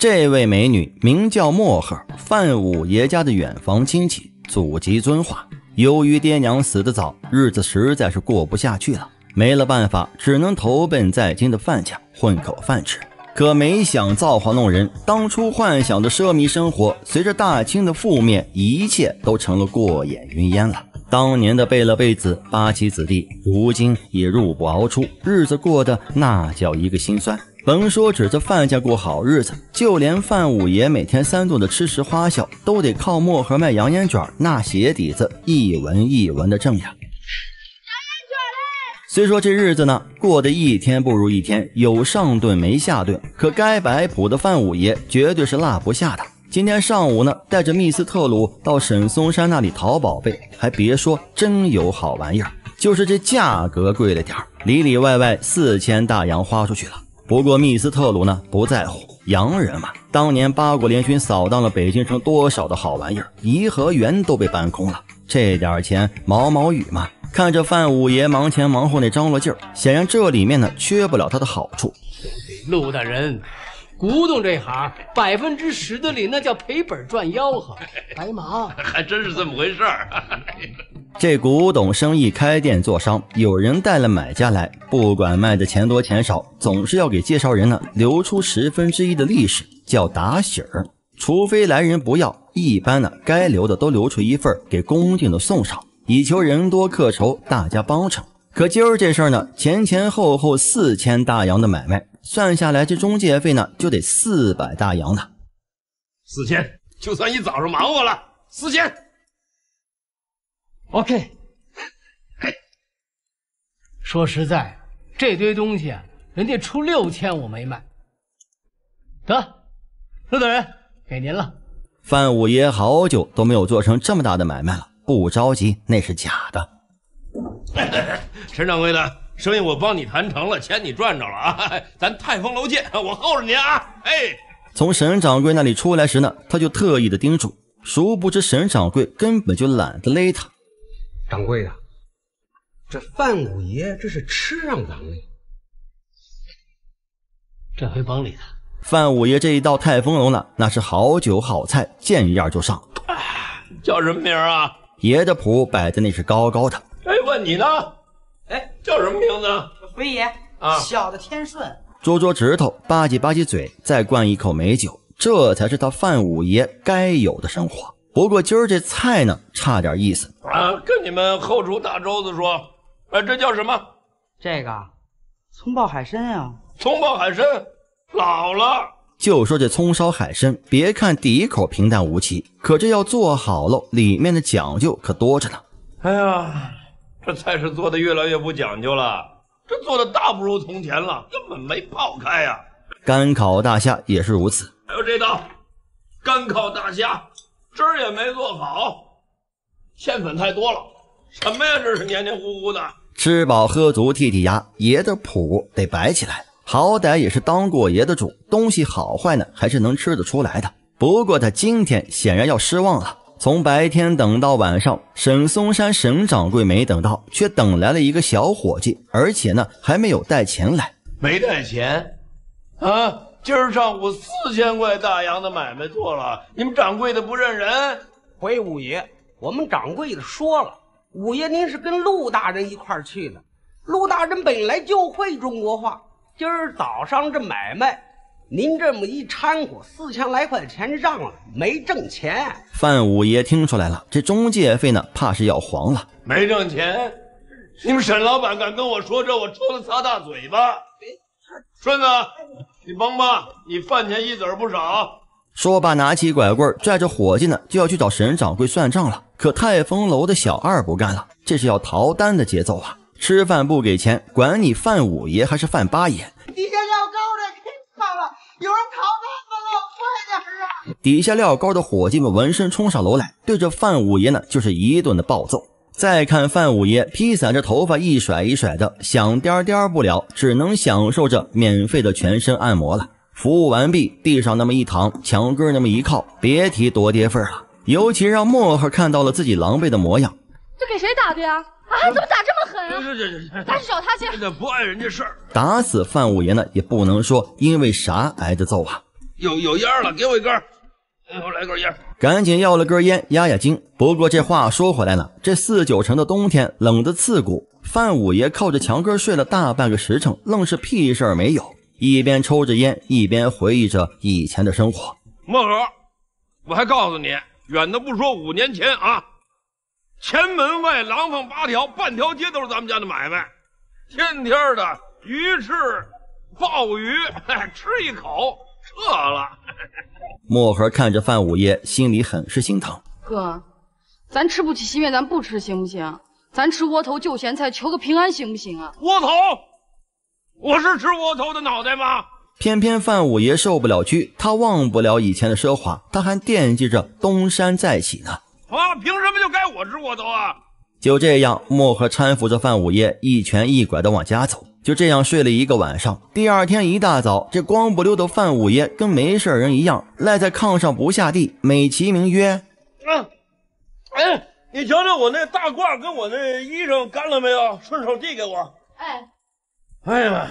这位美女名叫墨荷，范五爷家的远房亲戚，祖籍遵化。由于爹娘死得早，日子实在是过不下去了，没了办法，只能投奔在京的范家混口饭吃。可没想造化弄人，当初幻想的奢靡生活，随着大清的覆灭，一切都成了过眼云烟了。当年的贝勒贝子、八旗子弟，如今也入不熬出，日子过得那叫一个心酸。甭说指着范家过好日子，就连范五爷每天三顿的吃食花销，都得靠墨盒卖洋烟卷儿那鞋底子一文一文的挣呀。小烟卷虽说这日子呢过得一天不如一天，有上顿没下顿，可该摆谱的范五爷绝对是落不下的。今天上午呢，带着密斯特鲁到沈松山那里淘宝贝，还别说真有好玩意儿，就是这价格贵了点儿，里里外外四千大洋花出去了。不过密斯特鲁呢不在乎洋人嘛，当年八国联军扫荡了北京城多少的好玩意儿，颐和园都被搬空了，这点钱毛毛雨嘛。看着范五爷忙前忙后那张罗劲儿，显然这里面呢缺不了他的好处。陆大人，古董这行百分之十的利那叫赔本赚吆喝，白忙，还真是这么回事儿。这古董生意，开店做商，有人带了买家来，不管卖的钱多钱少，总是要给介绍人呢留出十分之一的利是，叫打喜儿。除非来人不要，一般呢该留的都留出一份给恭敬的送上，以求人多客稠，大家帮衬。可今儿这事儿呢，前前后后四千大洋的买卖，算下来这中介费呢就得四百大洋呢。四千，就算一早上忙活了，四千。OK，说实在，这堆东西啊，人家出六千我没卖。得，陆大人，给您了。范五爷好久都没有做成这么大的买卖了，不着急那是假的。陈掌柜的生意我帮你谈成了，钱你赚着了啊！咱泰丰楼见，我候着您啊！哎，从沈掌柜那里出来时呢，他就特意的叮嘱，殊不知沈掌柜根本就懒得勒他。掌柜的，这范五爷这是吃上咱们了。这回帮理他。范五爷这一道太丰楼呢，那是好酒好菜，见一样就上。哎，叫什么名啊？爷的谱摆的那是高高的。哎，问你呢。哎，叫什么名字？回爷啊，小的天顺。捉捉指头，吧唧吧唧嘴，再灌一口美酒，这才是他范五爷该有的生活。不过今儿这菜呢，差点意思啊！跟你们后厨大周子说，啊，这叫什么？这个葱爆海参啊！葱爆海参，老了。就说这葱烧海参，别看第一口平淡无奇，可这要做好喽，里面的讲究可多着呢。哎呀，这菜是做的越来越不讲究了，这做的大不如从前了，根本没泡开呀！干烤大虾也是如此。还有这道干烤大虾。汁儿也没做好，芡粉太多了。什么呀？这是黏黏糊糊的。吃饱喝足，剔剔牙，爷的谱得摆起来。好歹也是当过爷的主，东西好坏呢，还是能吃得出来的。不过他今天显然要失望了。从白天等到晚上，沈松山、沈掌柜没等到，却等来了一个小伙计，而且呢，还没有带钱来。没带钱？啊？今儿上午四千块大洋的买卖做了，你们掌柜的不认人。回五爷，我们掌柜的说了，五爷您是跟陆大人一块儿去的，陆大人本来就会中国话。今儿早上这买卖，您这么一掺和，四千来块钱让了，没挣钱。范五爷听出来了，这中介费呢，怕是要黄了。没挣钱，你们沈老板敢跟我说这，我抽他仨大嘴巴。顺子。你帮吧，你饭钱一子儿不少。说罢，拿起拐棍，拽着伙计呢，就要去找沈掌柜算账了。可泰丰楼的小二不干了，这是要逃单的节奏啊！吃饭不给钱，管你范五爷还是范八爷。底下撂高的给放了，有人逃单了，快点啊！底下撂高的伙计们闻声冲上楼来，对着范五爷呢就是一顿的暴揍。再看范五爷披散着头发一甩一甩的，想颠颠不了，只能享受着免费的全身按摩了。服务完毕，地上那么一躺，墙根那么一靠，别提多跌份了。尤其让墨盒看到了自己狼狈的模样。这给谁打的呀？啊，怎么打这么狠啊？行行这，咱去找他去。这不碍人家事儿。打死范五爷呢，也不能说因为啥挨的揍啊。有有烟了，给我一根。给我来根烟。赶紧要了根烟压压惊。不过这话说回来了，这四九城的冬天冷得刺骨。范五爷靠着墙根睡了大半个时辰，愣是屁事儿没有。一边抽着烟，一边回忆着以前的生活。墨河，我还告诉你，远的不说，五年前啊，前门外廊坊八条，半条街都是咱们家的买卖，天天的鱼翅、鲍鱼，吃一口。撤了。墨 盒看着范五爷，心里很是心疼。哥，咱吃不起西面，咱不吃行不行？咱吃窝头、就咸菜，求个平安行不行啊？窝头，我是吃窝头的脑袋吗？偏偏范五爷受不了屈，他忘不了以前的奢华，他还惦记着东山再起呢。啊，凭什么就该我吃窝头啊？就这样，墨河搀扶着范五爷一瘸一拐地往家走。就这样睡了一个晚上。第二天一大早，这光不溜的范五爷跟没事人一样，赖在炕上不下地，美其名曰：“哎，你瞧瞧我那大褂跟我那衣裳干了没有？顺手递给我。”“哎，哎呀，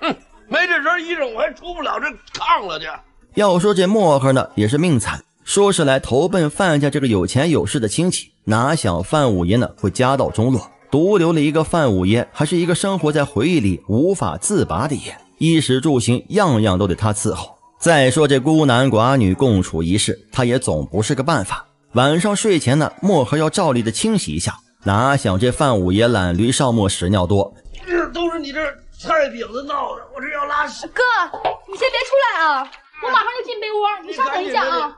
哼，没这身衣裳我还出不了这炕了去。要说这墨河呢，也是命惨。”说是来投奔范家这个有钱有势的亲戚，哪想范五爷呢会家道中落，独留了一个范五爷，还是一个生活在回忆里无法自拔的爷，衣食住行样样都得他伺候。再说这孤男寡女共处一室，他也总不是个办法。晚上睡前呢，墨盒要照例的清洗一下，哪想这范五爷懒驴上磨，屎尿多，这都是你这菜饼子闹的，我这要拉屎。哥，你先别出来啊，我马上就进被窝，你稍等一下啊。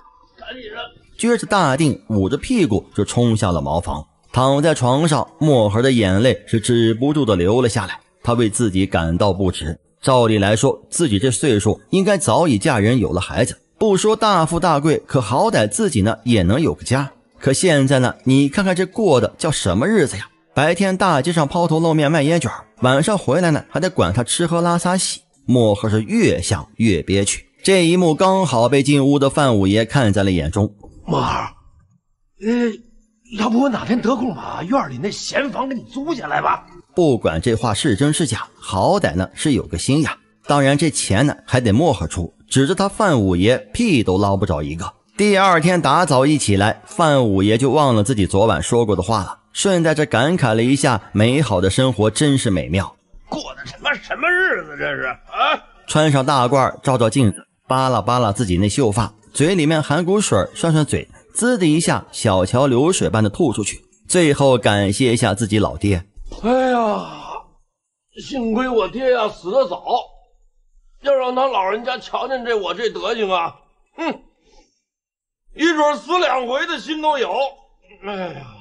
撅着大腚，捂着屁股就冲下了茅房。躺在床上，墨盒的眼泪是止不住的流了下来。他为自己感到不值。照理来说，自己这岁数应该早已嫁人，有了孩子。不说大富大贵，可好歹自己呢也能有个家。可现在呢，你看看这过的叫什么日子呀？白天大街上抛头露面卖烟卷，晚上回来呢还得管他吃喝拉撒洗。墨盒是越想越憋屈。这一幕刚好被进屋的范五爷看在了眼中。墨儿，呃，要不我哪天得空把院里那闲房给你租下来吧？不管这话是真是假，好歹呢是有个心呀。当然，这钱呢还得墨合出，指着他范五爷屁都捞不着一个。第二天打早一起来，范五爷就忘了自己昨晚说过的话了，顺带着感慨了一下：美好的生活真是美妙。过的什么什么日子这是？啊！穿上大褂，照照镜子。扒拉扒拉自己那秀发，嘴里面含股水，涮涮嘴，滋的一下，小桥流水般的吐出去。最后感谢一下自己老爹，哎呀，幸亏我爹呀死得早，要让他老人家瞧见这我这德行啊，哼，一准死两回的心都有。哎呀。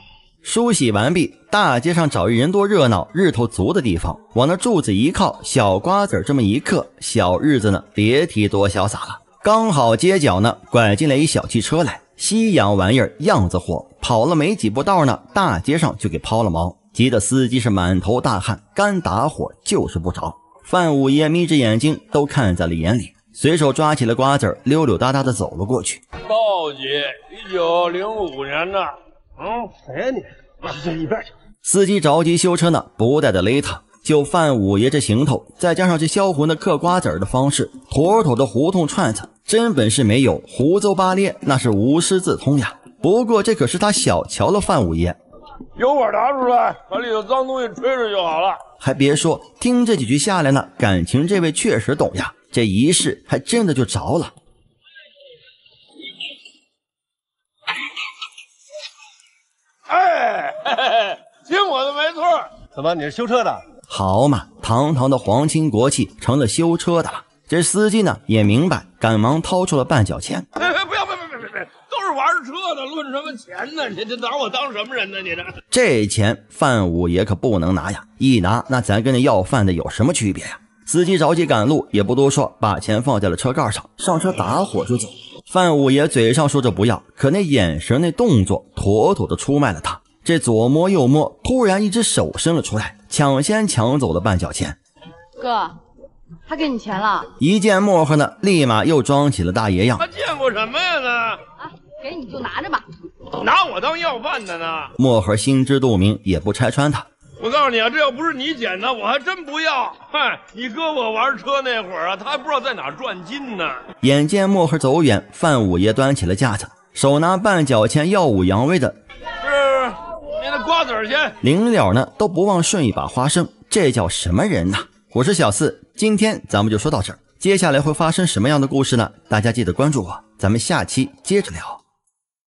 梳洗完毕，大街上找一人多热闹、日头足的地方，往那柱子一靠，小瓜子这么一嗑，小日子呢，别提多潇洒了。刚好街角呢，拐进来一小汽车来，西洋玩意儿样子货，跑了没几步道呢，大街上就给抛了毛，急得司机是满头大汗，干打火就是不着。范五爷眯着眼睛都看在了眼里，随手抓起了瓜子溜溜达达的走了过去。报警，一九零五年呢。哦，谁呀你？司机着急修车呢，不带着勒他。就范五爷这行头，再加上这销魂的嗑瓜子的方式，妥妥的胡同串子。真本事没有，胡诌八咧那是无师自通呀。不过这可是他小瞧了范五爷。油管拿出来，把里头脏东西吹吹就好了。还别说，听这几句下来呢，感情这位确实懂呀。这一试，还真的就着了。怎么？你是修车的？好嘛，堂堂的皇亲国戚成了修车的了。这司机呢也明白，赶忙掏出了半角钱。哎 哎，不要，不要不要不要！都是玩车的，论什么钱呢？你这拿我当什么人呢？你这这钱范五爷可不能拿呀，一拿那咱跟那要饭的有什么区别呀？司机着急赶路，也不多说，把钱放在了车盖上，上车打火就走。范五爷嘴上说着不要，可那眼神那动作，妥妥的出卖了他。这左摸右摸，突然一只手伸了出来，抢先抢走了半角钱。哥，他给你钱了。一见墨盒呢，立马又装起了大爷样。他见过什么呀？他啊，给你就拿着吧。拿我当要饭的呢？墨盒心知肚明，也不拆穿他。我告诉你啊，这要不是你捡的，我还真不要。嗨，你哥我玩车那会儿啊，他还不知道在哪赚金呢。眼见墨盒走远，范五爷端起了架子，手拿半角钱，耀武扬威的。瓜子儿先，临了呢都不忘顺一把花生，这叫什么人呢？我是小四，今天咱们就说到这儿，接下来会发生什么样的故事呢？大家记得关注我，咱们下期接着聊。